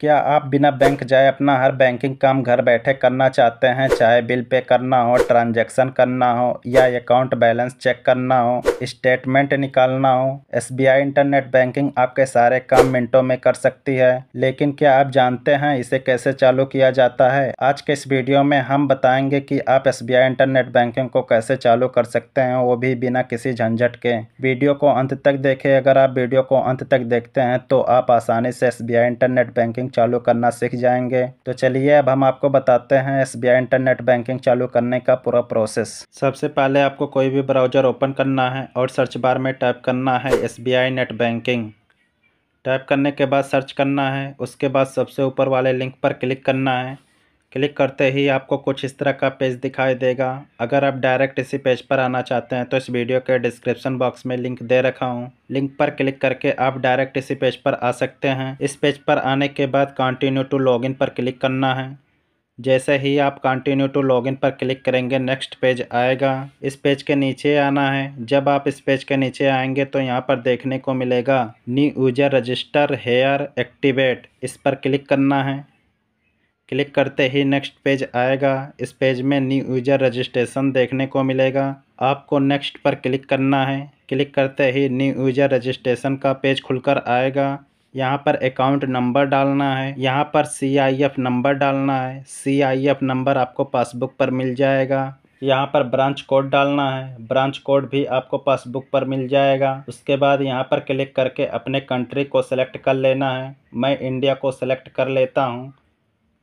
क्या आप बिना बैंक जाए अपना हर बैंकिंग काम घर बैठे करना चाहते हैं चाहे बिल पे करना हो ट्रांजैक्शन करना हो या अकाउंट बैलेंस चेक करना हो स्टेटमेंट निकालना हो एसबीआई इंटरनेट बैंकिंग आपके सारे काम मिनटों में कर सकती है लेकिन क्या आप जानते हैं इसे कैसे चालू किया जाता है आज के इस वीडियो में हम बताएंगे की आप एस इंटरनेट बैंकिंग को कैसे चालू कर सकते हैं वो भी बिना किसी झंझट के वीडियो को अंत तक देखे अगर आप वीडियो को अंत तक देखते हैं तो आप आसानी से एस इंटरनेट बैंकिंग बैंकिंग चालू करना सीख जाएंगे तो चलिए अब हम आपको बताते हैं एस इंटरनेट बैंकिंग चालू करने का पूरा प्रोसेस सबसे पहले आपको कोई भी ब्राउज़र ओपन करना है और सर्च बार में टाइप करना है एस नेट बैंकिंग टाइप करने के बाद सर्च करना है उसके बाद सबसे ऊपर वाले लिंक पर क्लिक करना है क्लिक करते ही आपको कुछ इस तरह का पेज दिखाई देगा अगर आप डायरेक्ट इसी पेज पर आना चाहते हैं तो इस वीडियो के डिस्क्रिप्शन बॉक्स में लिंक दे रखा हूँ लिंक पर क्लिक करके आप डायरेक्ट इसी पेज पर आ सकते हैं इस पेज पर आने के बाद कंटिन्यू टू लॉगिन पर क्लिक करना है जैसे ही आप कंटिन्यू टू लॉगिन पर क्लिक करेंगे नेक्स्ट पेज आएगा इस पेज के नीचे आना है जब आप इस पेज के नीचे आएंगे तो यहाँ पर देखने को मिलेगा new user register here activate इस पर क्लिक करना है क्लिक करते ही नेक्स्ट पेज आएगा इस पेज में न्यू यूजर रजिस्ट्रेशन देखने को मिलेगा आपको नेक्स्ट पर क्लिक करना है क्लिक करते ही न्यू यूजर रजिस्ट्रेशन का पेज खुलकर आएगा यहाँ पर अकाउंट नंबर डालना है यहाँ पर सी आई एफ नंबर डालना है सी आई एफ नंबर आपको पासबुक पर मिल जाएगा यहाँ पर ब्रांच कोड डालना है ब्रांच कोड भी आपको पासबुक पर मिल जाएगा उसके बाद यहाँ पर क्लिक करके अपने कंट्री को सेलेक्ट कर लेना है मैं इंडिया को सेलेक्ट कर लेता हूँ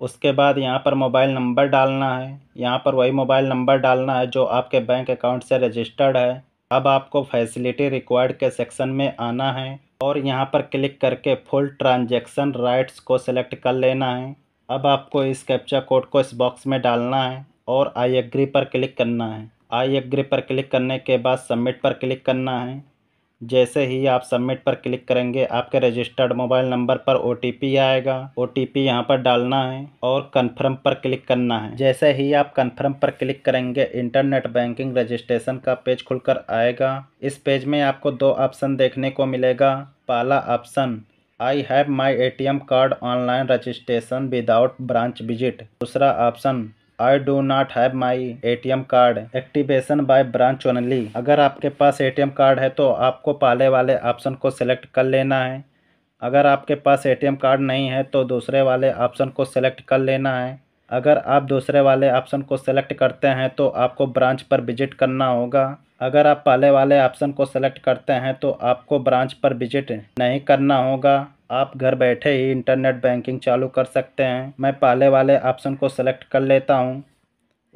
उसके बाद यहाँ पर मोबाइल नंबर डालना है यहाँ पर वही मोबाइल नंबर डालना है जो आपके बैंक अकाउंट से रजिस्टर्ड है अब आपको फैसिलिटी रिक्वायर्ड के सेक्शन में आना है और यहाँ पर क्लिक करके फुल ट्रांजैक्शन राइट्स को सिलेक्ट कर लेना है अब आपको इस कैप्चा कोड को इस बॉक्स में डालना है और आई एग्री पर क्लिक करना है आई एग्री पर क्लिक करने के बाद सबमिट पर क्लिक करना है जैसे ही आप सबमिट पर क्लिक करेंगे आपके रजिस्टर्ड मोबाइल नंबर पर ओ आएगा ओ टी यहाँ पर डालना है और कन्फर्म पर क्लिक करना है जैसे ही आप कन्फर्म पर क्लिक करेंगे इंटरनेट बैंकिंग रजिस्ट्रेशन का पेज खुलकर आएगा इस पेज में आपको दो ऑप्शन देखने को मिलेगा पहला option I have my A T M card online registration without branch visit दूसरा option I do not have my A T M card activation by branch only अगर आपके पास ए टी एम कार्ड है तो आपको पहले वाले option को सिलेक्ट कर लेना है अगर आपके पास ए टी एम कार्ड नहीं है तो दूसरे वाले ऑप्शन को सिलेक्ट कर लेना है अगर आप दूसरे वाले ऑप्शन को सिलेक्ट करते हैं तो आपको ब्रांच पर विजिट करना होगा अगर आप पहले वाले ऑप्शन को सिलेक्ट करते हैं तो आपको ब्रांच पर विजिट नहीं करना होगा आप घर बैठे ही इंटरनेट बैंकिंग चालू कर सकते हैं मैं पहले वाले ऑप्शन को सेलेक्ट कर लेता हूँ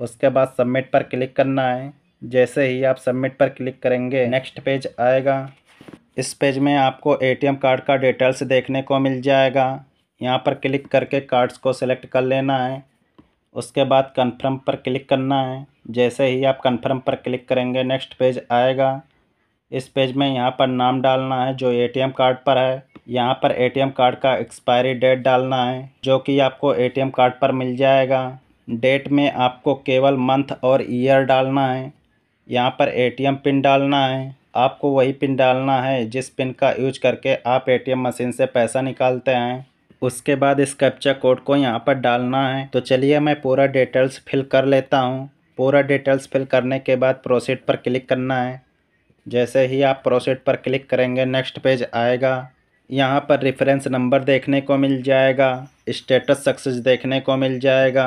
उसके बाद सबमिट पर क्लिक करना है जैसे ही आप सबमिट पर क्लिक करेंगे नेक्स्ट पेज आएगा इस पेज में आपको एटीएम कार्ड का डिटेल्स देखने को मिल जाएगा यहाँ पर क्लिक करके कार्ड्स को सिलेक्ट कर लेना है उसके बाद कन्फर्म पर क्लिक करना है जैसे ही आप कन्फर्म पर क्लिक करेंगे नेक्स्ट पेज आएगा इस पेज में यहाँ पर नाम डालना है जो एटीएम कार्ड पर है यहाँ पर एटीएम कार्ड का एक्सपायरी डेट डालना है जो कि आपको एटीएम कार्ड पर मिल जाएगा डेट में आपको केवल मंथ और ईयर डालना है यहाँ पर एटीएम पिन डालना है आपको वही पिन डालना है जिस पिन का यूज करके आप एटीएम मशीन से पैसा निकालते हैं उसके बाद इस कैप्चा कोड को यहाँ पर डालना है तो चलिए मैं पूरा डिटेल्स फिल कर लेता हूँ पूरा डिटेल्स फिल करने के बाद प्रोसीड पर क्लिक करना है जैसे ही आप प्रोसेट पर क्लिक करेंगे नेक्स्ट पेज आएगा यहाँ पर रेफरेंस नंबर देखने को मिल जाएगा स्टेटस सक्सेस देखने को मिल जाएगा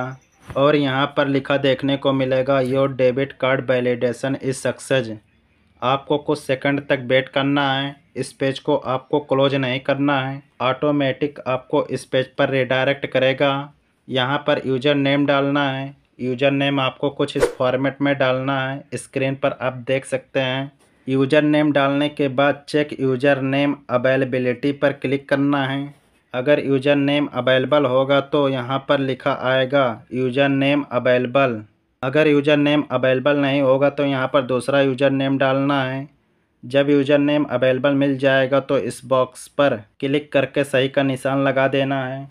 और यहाँ पर लिखा देखने को मिलेगा your debit card validation is success आपको कुछ सेकंड तक वेट करना है इस पेज को आपको क्लोज नहीं करना है ऑटोमेटिक आपको इस पेज पर रिडायरेक्ट करेगा यहाँ पर यूजर नेम डालना है यूजर नेम आपको कुछ इस फॉर्मेट में डालना है स्क्रीन पर आप देख सकते हैं यूज़र नेम डालने के बाद चेक यूज़र नेम अवेलेबिलिटी पर क्लिक करना है अगर यूज़र नेम अवेलेबल होगा तो यहाँ पर लिखा आएगा यूज़र नेम अवेलेबल अगर यूज़र नेम अवेलेबल नहीं होगा तो यहाँ पर दूसरा यूज़र नेम डालना है जब यूज़र नेम अवेलेबल मिल जाएगा तो इस बॉक्स पर क्लिक करके सही का निशान लगा देना है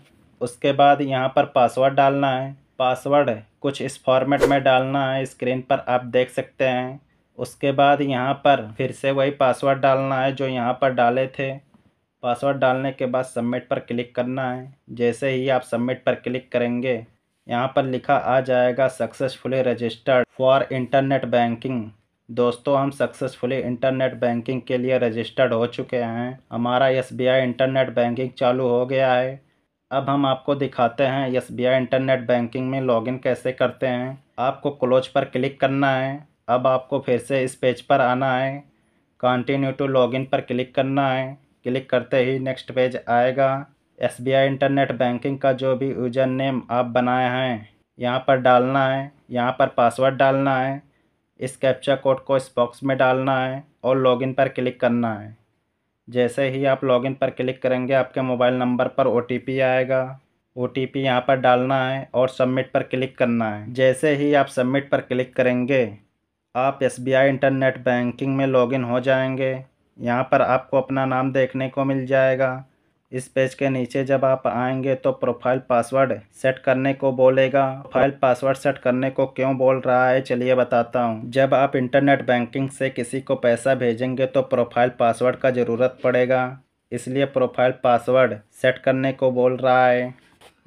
उसके बाद यहाँ पर पासवर्ड डालना है पासवर्ड कुछ इस फॉर्मेट में डालना है स्क्रीन पर आप देख सकते हैं उसके बाद यहाँ पर फिर से वही पासवर्ड डालना है जो यहाँ पर डाले थे पासवर्ड डालने के बाद सबमिट पर क्लिक करना है जैसे ही आप सबमिट पर क्लिक करेंगे यहाँ पर लिखा आ जाएगा successfully registered for internet banking दोस्तों हम सक्सेसफुली इंटरनेट बैंकिंग के लिए रजिस्टर्ड हो चुके हैं हमारा एस इंटरनेट बैंकिंग चालू हो गया है अब हम आपको दिखाते हैं एस इंटरनेट बैंकिंग में लॉगिन कैसे करते हैं आपको क्लोज पर क्लिक करना है अब आपको फिर से इस पेज पर आना है कंटिन्यू टू लॉगिन पर क्लिक करना है क्लिक करते ही नेक्स्ट पेज आएगा S B I internet banking का जो भी यूजर नेम आप बनाए हैं यहाँ पर डालना है यहाँ पर पासवर्ड डालना है इस कैप्चा कोड को इस बॉक्स में डालना है और लॉगिन पर क्लिक करना है जैसे ही आप लॉगिन पर क्लिक करेंगे आपके मोबाइल नंबर पर ओ आएगा ओ टी पी यहाँ पर डालना है और सबमिट पर क्लिक करना है जैसे ही आप सबमिट पर क्लिक करेंगे आप आई इंटरनेट बैंकिंग में लॉगिन हो जाएंगे यहाँ पर आपको अपना नाम देखने को मिल जाएगा इस पेज के नीचे जब आप आएंगे तो प्रोफाइल पासवर्ड सेट करने को बोलेगा प्रोफाइल पासवर्ड सेट करने को क्यों बोल रहा है चलिए बताता हूँ जब आप इंटरनेट बैंकिंग से किसी को पैसा भेजेंगे तो प्रोफाइल पासवर्ड का ज़रूरत पड़ेगा इसलिए प्रोफाइल पासवर्ड सेट करने को बोल रहा है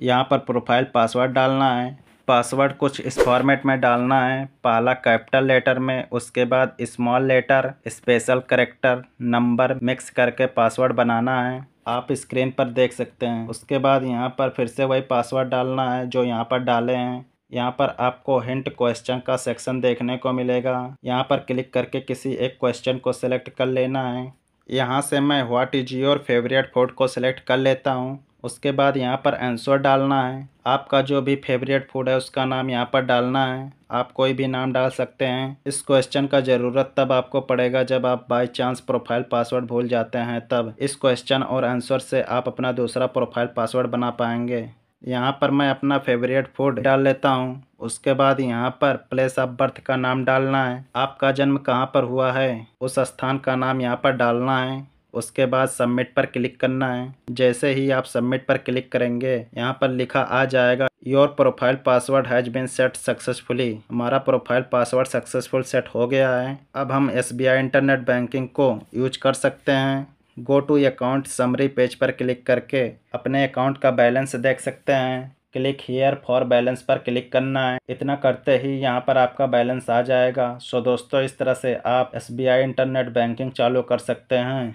यहाँ पर प्रोफाइल पासवर्ड डालना है पासवर्ड कुछ इस फॉर्मेट में डालना है पहला कैपिटल लेटर में उसके बाद small letter special character number mix करके पासवर्ड बनाना है आप स्क्रीन पर देख सकते हैं उसके बाद यहाँ पर फिर से वही पासवर्ड डालना है जो यहाँ पर डाले हैं यहाँ पर आपको हिंट क्वेश्चन का सेक्शन देखने को मिलेगा यहाँ पर क्लिक करके किसी एक क्वेश्चन को सिलेक्ट कर लेना है यहाँ से मैं what is your favourite food को सिलेक्ट कर लेता हूँ उसके बाद यहाँ पर आंसर डालना है आपका जो भी फेवरेट फूड है उसका नाम यहाँ पर डालना है आप कोई भी नाम डाल सकते हैं इस क्वेश्चन का ज़रूरत तब आपको पड़ेगा जब आप बाय चांस प्रोफाइल पासवर्ड भूल जाते हैं तब इस क्वेश्चन और आंसर से आप अपना दूसरा प्रोफाइल पासवर्ड बना पाएंगे यहाँ पर मैं अपना फेवरेट फूड डाल लेता हूँ उसके बाद यहाँ पर प्लेस ऑफ बर्थ का नाम डालना है आपका जन्म कहाँ पर हुआ है उस स्थान का नाम यहाँ पर डालना है उसके बाद सबमिट पर क्लिक करना है जैसे ही आप सबमिट पर क्लिक करेंगे यहाँ पर लिखा आ जाएगा your profile password has been set successfully हमारा प्रोफाइल पासवर्ड सक्सेसफुल सेट हो गया है अब हम एस इंटरनेट बैंकिंग को यूज कर सकते हैं go to account summary page पर क्लिक करके अपने अकाउंट का बैलेंस देख सकते हैं क्लिक हीयर फॉर बैलेंस पर क्लिक करना है इतना करते ही यहाँ पर आपका बैलेंस आ जाएगा सो दोस्तों इस तरह से आप एस इंटरनेट बैंकिंग चालू कर सकते हैं